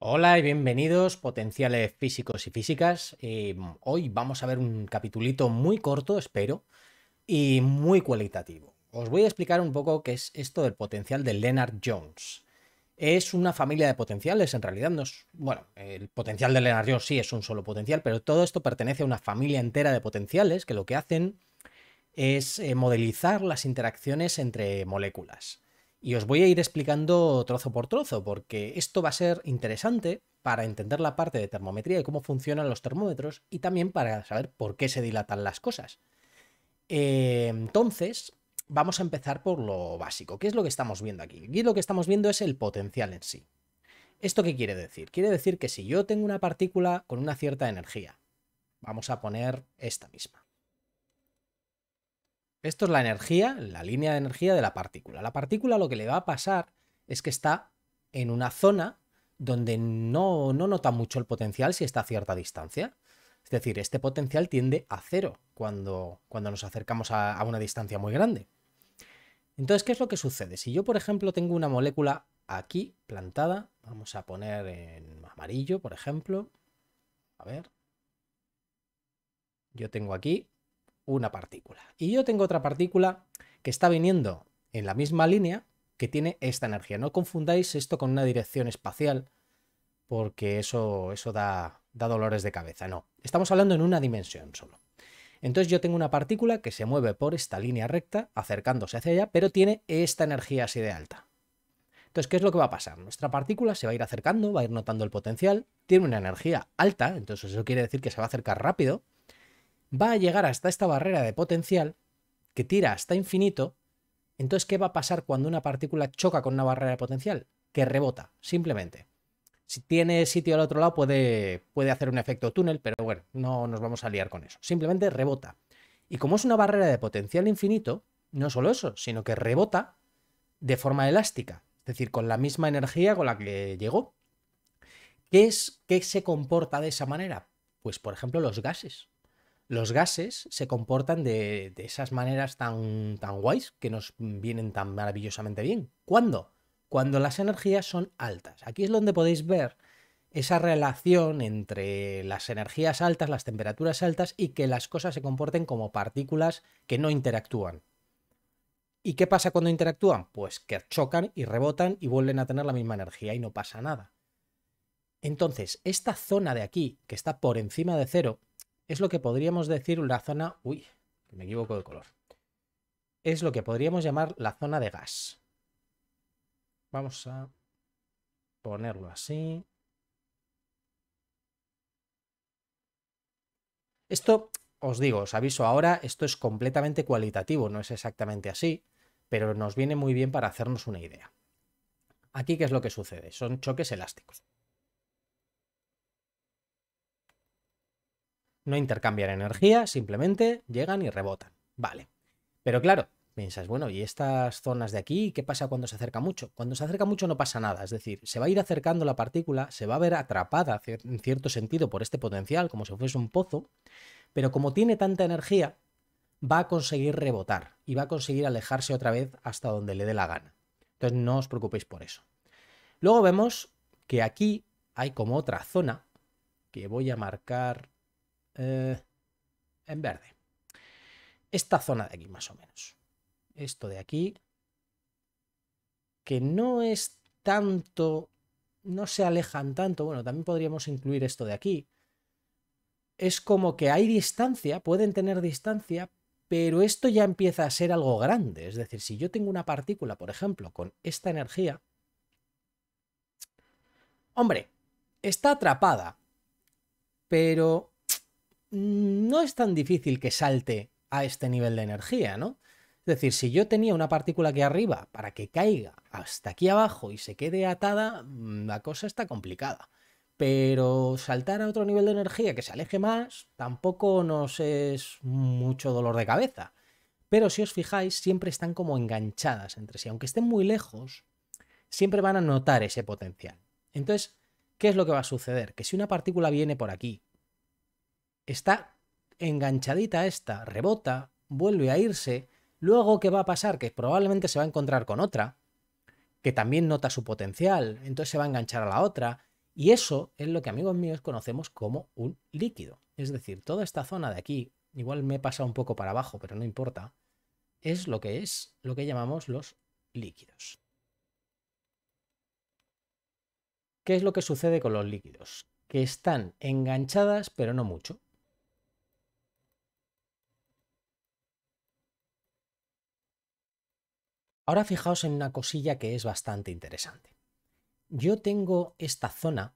Hola y bienvenidos potenciales físicos y físicas. Eh, hoy vamos a ver un capitulito muy corto, espero, y muy cualitativo. Os voy a explicar un poco qué es esto del potencial de Leonard Jones. Es una familia de potenciales, en realidad no es... Bueno, el potencial de Leonard Jones sí es un solo potencial, pero todo esto pertenece a una familia entera de potenciales que lo que hacen es eh, modelizar las interacciones entre moléculas. Y os voy a ir explicando trozo por trozo, porque esto va a ser interesante para entender la parte de termometría y cómo funcionan los termómetros y también para saber por qué se dilatan las cosas. Eh, entonces, vamos a empezar por lo básico. ¿Qué es lo que estamos viendo aquí? Aquí lo que estamos viendo es el potencial en sí. ¿Esto qué quiere decir? Quiere decir que si yo tengo una partícula con una cierta energía, vamos a poner esta misma. Esto es la energía, la línea de energía de la partícula. La partícula lo que le va a pasar es que está en una zona donde no, no nota mucho el potencial si está a cierta distancia. Es decir, este potencial tiende a cero cuando, cuando nos acercamos a, una distancia muy grande. Entonces, ¿qué es lo que sucede? Si yo, por ejemplo, tengo una molécula aquí plantada, vamos a poner en amarillo, por ejemplo, a ver, yo tengo aquí una partícula. Y yo tengo otra partícula que está viniendo en la misma línea que tiene esta energía. No confundáis esto con una dirección espacial, porque eso, eso da, da dolores de cabeza. No, estamos hablando en una dimensión solo. Entonces yo tengo una partícula que se mueve por esta línea recta, acercándose hacia ella, pero tiene esta energía así de alta. Entonces, ¿qué es lo que va a pasar? Nuestra partícula se va a ir acercando, va a ir notando el potencial, tiene una energía alta, entonces eso quiere decir que se va a acercar rápido, va a llegar hasta esta barrera de potencial que tira hasta infinito. Entonces, ¿qué va a pasar cuando una partícula choca con una barrera de potencial? Que rebota, simplemente. Si tiene sitio al otro lado, puede, puede hacer un efecto túnel, pero bueno, no nos vamos a liar con eso. Simplemente rebota. Y como es una barrera de potencial infinito, no solo eso, sino que rebota de forma elástica, es decir, con la misma energía con la que llegó. ¿Qué es que se comporta de esa manera? Pues, por ejemplo, los gases los gases se comportan de, esas maneras tan, tan guays que nos vienen tan maravillosamente bien. ¿Cuándo? Cuando las energías son altas. Aquí es donde podéis ver esa relación entre las energías altas, las temperaturas altas y que las cosas se comporten como partículas que no interactúan. ¿Y qué pasa cuando interactúan? Pues que chocan y rebotan y vuelven a tener la misma energía y no pasa nada. Entonces, esta zona de aquí, que está por encima de cero, es lo que podríamos decir la zona... Uy, me equivoco de color. Es lo que podríamos llamar la zona de gas. Vamos a ponerlo así. Esto, os digo, os aviso ahora, esto es completamente cualitativo, no es exactamente así, pero nos viene muy bien para hacernos una idea. Aquí, ¿qué es lo que sucede? Son choques elásticos. No intercambian energía, simplemente llegan y rebotan. Vale. Pero claro, piensas, bueno, ¿y estas zonas de aquí qué pasa cuando se acerca mucho? Cuando se acerca mucho no pasa nada, es decir, se va a ir acercando la partícula, se va a ver atrapada en cierto sentido por este potencial, como si fuese un pozo, pero como tiene tanta energía, va a conseguir rebotar y va a conseguir alejarse otra vez hasta donde le dé la gana. Entonces no os preocupéis por eso. Luego vemos que aquí hay como otra zona que voy a marcar eh, en verde. Esta zona de aquí, más o menos. Esto de aquí, que no es tanto, no se alejan tanto, bueno, también podríamos incluir esto de aquí. Es como que hay distancia, pueden tener distancia, pero esto ya empieza a ser algo grande. Es decir, si yo tengo una partícula, por ejemplo, con esta energía, hombre, está atrapada, pero no es tan difícil que salte a este nivel de energía, ¿no? Es decir, si yo tenía una partícula aquí arriba para que caiga hasta aquí abajo y se quede atada, mm, la cosa está complicada. Pero saltar a otro nivel de energía que se aleje más tampoco nos es mucho dolor de cabeza. Pero si os fijáis, siempre están como enganchadas entre sí. Aunque estén muy lejos, siempre van a notar ese potencial. Entonces, ¿qué es lo que va a suceder? Que si una partícula viene por aquí está enganchadita esta, rebota, vuelve a irse, luego ¿qué va a pasar? Que probablemente se va a encontrar con otra, que también nota su potencial, entonces se va a enganchar a la otra, y eso es lo que amigos míos conocemos como un líquido. Es decir, toda esta zona de aquí, igual me he pasado un poco para abajo, pero no importa, es lo que es lo que llamamos los líquidos. ¿Qué es lo que sucede con los líquidos? Que están enganchadas, pero no mucho. Ahora fijaos en una cosilla que es bastante interesante. Yo tengo esta zona,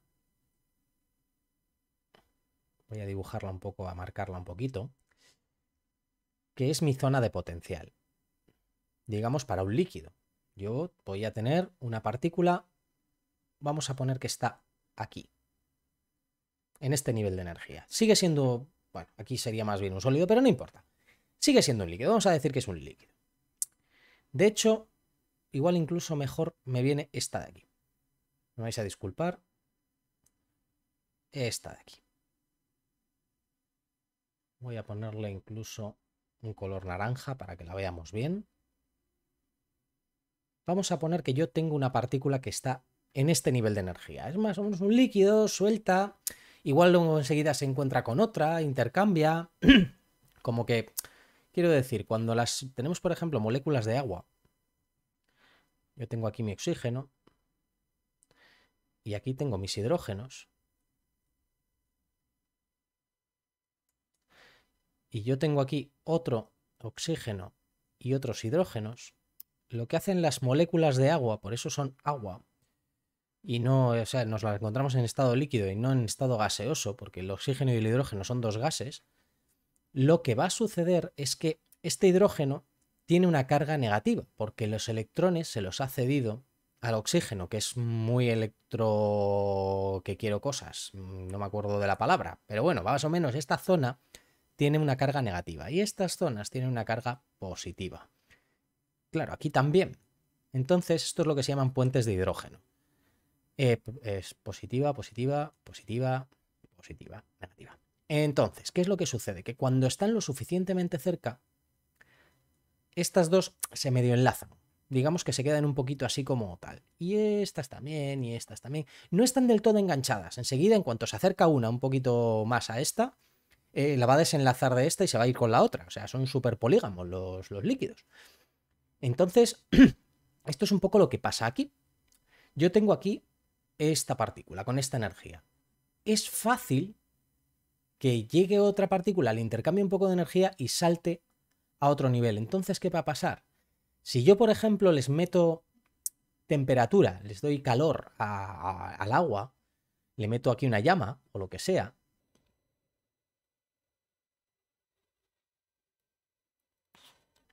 voy a dibujarla un poco, a marcarla un poquito, que es mi zona de potencial, digamos para un líquido. Yo voy a tener una partícula, vamos a poner que está aquí, en este nivel de energía. Sigue siendo, bueno, aquí sería más bien un sólido, pero no importa. Sigue siendo un líquido, vamos a decir que es un líquido. De hecho, igual incluso mejor me viene esta de aquí. Me vais a disculpar. Esta de aquí. Voy a ponerle incluso un color naranja para que la veamos bien. Vamos a poner que yo tengo una partícula que está en este nivel de energía. Es más o menos un líquido, suelta. Igual luego enseguida se encuentra con otra, intercambia. Como que Quiero decir, cuando las tenemos, por ejemplo, moléculas de agua, yo tengo aquí mi oxígeno y aquí tengo mis hidrógenos. Y yo tengo aquí otro oxígeno y otros hidrógenos. Lo que hacen las moléculas de agua, por eso son agua, y no, o sea, nos las encontramos en estado líquido y no en estado gaseoso, porque el oxígeno y el hidrógeno son dos gases, lo que va a suceder es que este hidrógeno tiene una carga negativa, porque los electrones se los ha cedido al oxígeno, que es muy electro... que quiero cosas, mm, no me acuerdo de la palabra, pero bueno, más o menos esta zona tiene una carga negativa y estas zonas tienen una carga positiva. Claro, aquí también. Entonces, esto es lo que se llaman puentes de hidrógeno. Eh, es positiva, positiva, positiva, positiva, negativa. Entonces, ¿qué es lo que sucede? Que cuando están lo suficientemente cerca, estas dos se medio enlazan. Digamos que se quedan un poquito así como tal. Y estas también, y estas también. No están del todo enganchadas. Enseguida, en cuanto se acerca una un poquito más a esta, eh, la va a desenlazar de esta y se va a ir con la otra. O sea, son súper polígamos los, los líquidos. Entonces, esto es un poco lo que pasa aquí. Yo tengo aquí esta partícula con esta energía. Es fácil que llegue otra partícula, le intercambie un poco de energía y salte a otro nivel. Entonces, ¿qué va a pasar? Si yo, por ejemplo, les meto temperatura, les doy calor al agua, le meto aquí una llama o lo que sea,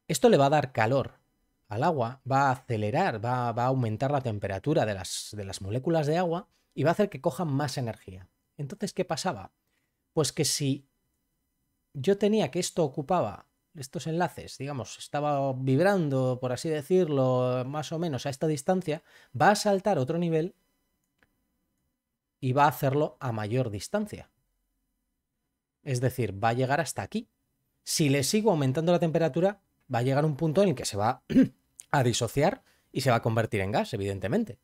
esto le va a dar calor al agua, va a acelerar, va, a aumentar la temperatura de las, de las moléculas de agua y va a hacer que cojan más energía. Entonces, ¿qué pasaba? Pues que si yo tenía que esto ocupaba estos enlaces, digamos, estaba vibrando, por así decirlo, más o menos a esta distancia, va a saltar otro nivel y va a hacerlo a mayor distancia. Es decir, va a llegar hasta aquí. Si le sigo aumentando la temperatura, va a llegar un punto en el que se va a disociar y se va a convertir en gas, evidentemente.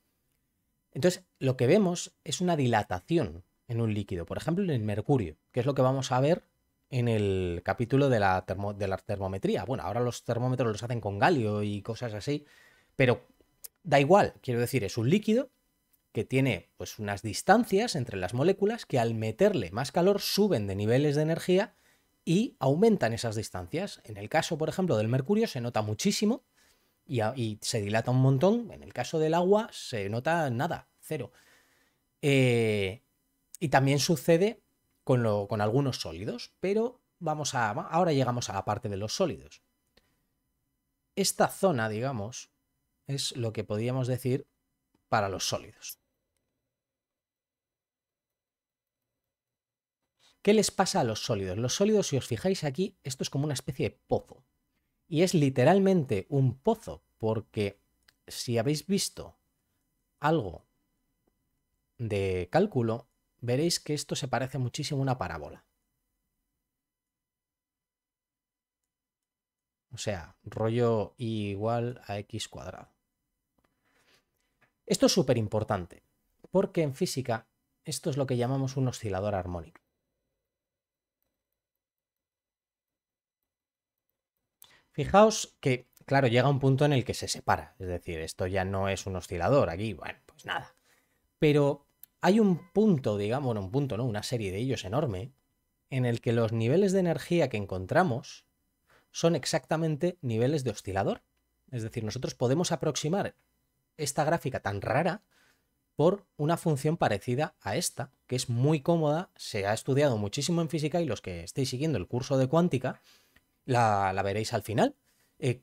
Entonces, lo que vemos es una dilatación en un líquido, por ejemplo en el mercurio, que es lo que vamos a ver en el capítulo de la, de la termometría. Bueno, ahora los termómetros los hacen con galio y cosas así, pero da igual, quiero decir, es un líquido que tiene pues unas distancias entre las moléculas que al meterle más calor suben de niveles de energía y aumentan esas distancias. En el caso, por ejemplo, del mercurio se nota muchísimo y, y se dilata un montón. En el caso del agua se nota nada, cero. Eh, y también sucede con, algunos sólidos, pero vamos a, ahora llegamos a la parte de los sólidos. Esta zona, digamos, es lo que podríamos decir para los sólidos. ¿Qué les pasa a los sólidos? Los sólidos, si os fijáis aquí, esto es como una especie de pozo. Y es literalmente un pozo, porque si habéis visto algo de cálculo, veréis que esto se parece muchísimo a una parábola. O sea, rollo igual a x cuadrado. Esto es súper importante, porque en física esto es lo que llamamos un oscilador armónico. Fijaos que, claro, llega un punto en el que se separa, es decir, esto ya no es un oscilador aquí, bueno, pues nada. Pero hay un punto, digamos, un punto, ¿no? Una serie de ellos enorme, en el que los niveles de energía que encontramos son exactamente niveles de oscilador. Es decir, nosotros podemos aproximar esta gráfica tan rara por una función parecida a esta, que es muy cómoda, se ha estudiado muchísimo en física y los que estéis siguiendo el curso de cuántica la, veréis al final. Eh,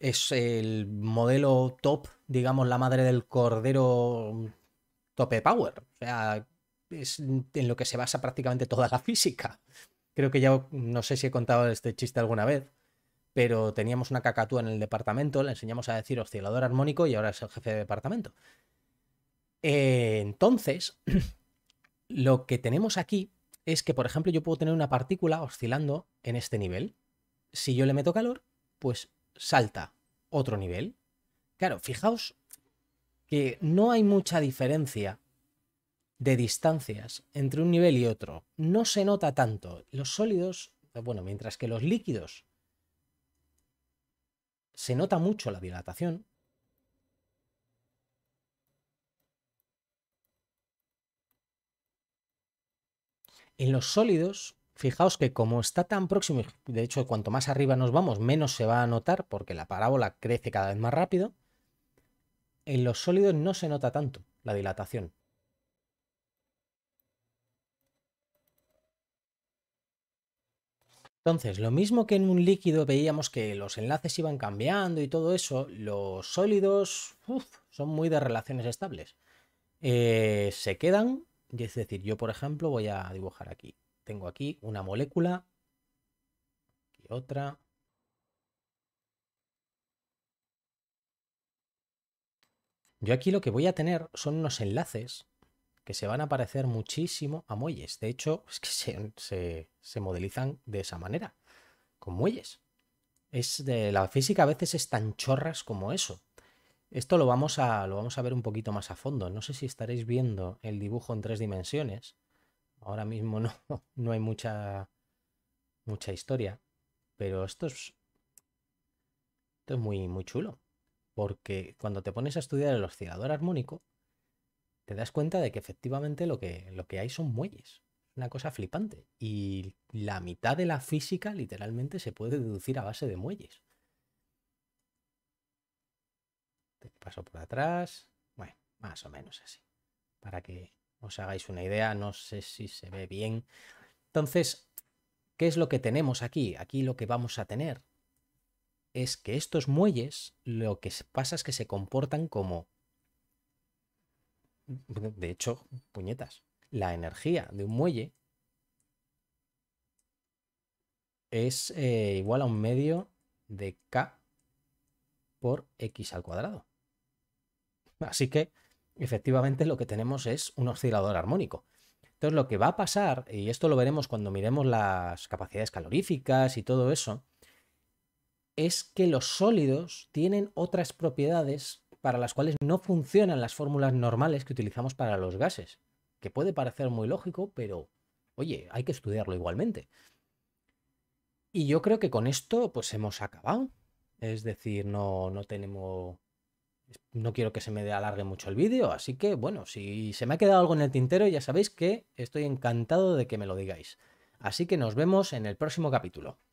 es el modelo top, digamos, la madre del cordero tope power. O sea, es en lo que se basa prácticamente toda la física. Creo que ya no sé si he contado este chiste alguna vez, pero teníamos una cacatúa en el departamento, le enseñamos a decir oscilador armónico y ahora es el jefe de departamento. Eh, entonces, lo que tenemos aquí es que, por ejemplo, yo puedo tener una partícula oscilando en este nivel. Si yo le meto calor, pues salta otro nivel. Claro, fijaos no hay mucha diferencia de distancias entre un nivel y otro. No se nota tanto. Los sólidos, bueno, mientras que los líquidos se nota mucho la dilatación. En los sólidos, fijaos que como está tan próximo, de hecho cuanto más arriba nos vamos, menos se va a notar porque la parábola crece cada vez más rápido. En los sólidos no se nota tanto la dilatación. Entonces, lo mismo que en un líquido veíamos que los enlaces iban cambiando y todo eso, los sólidos son muy de relaciones estables. Eh, se quedan, es decir, yo por ejemplo voy a dibujar aquí. Tengo aquí una molécula, y otra, Yo aquí lo que voy a tener son unos enlaces que se van a parecer muchísimo a muelles. De hecho, es que se, modelizan de esa manera, con muelles. Es de, la física a veces es tan chorras como eso. Esto lo vamos, a, lo vamos a ver un poquito más a fondo. No sé si estaréis viendo el dibujo en tres dimensiones. Ahora mismo no, no hay mucha, mucha historia. Pero esto es, esto es muy, muy chulo. Porque cuando te pones a estudiar el oscilador armónico, te das cuenta de que efectivamente lo que, lo que hay son muelles. Una cosa flipante. Y la mitad de la física literalmente se puede deducir a base de muelles. Te paso por atrás. Bueno, más o menos así. Para que os hagáis una idea, no sé si se ve bien. Entonces, ¿qué es lo que tenemos aquí? Aquí lo que vamos a tener es que estos muelles lo que pasa es que se comportan como... De hecho, puñetas, la energía de un muelle es eh, igual a un medio de K por X al cuadrado. Así que efectivamente lo que tenemos es un oscilador armónico. Entonces lo que va a pasar, y esto lo veremos cuando miremos las capacidades caloríficas y todo eso, es que los sólidos tienen otras propiedades para las cuales no funcionan las fórmulas normales que utilizamos para los gases, que puede parecer muy lógico, pero oye, hay que estudiarlo igualmente. Y yo creo que con esto pues hemos acabado. Es decir, no, no tenemos... No quiero que se me alargue mucho el vídeo, así que bueno, si se me ha quedado algo en el tintero, ya sabéis que estoy encantado de que me lo digáis. Así que nos vemos en el próximo capítulo.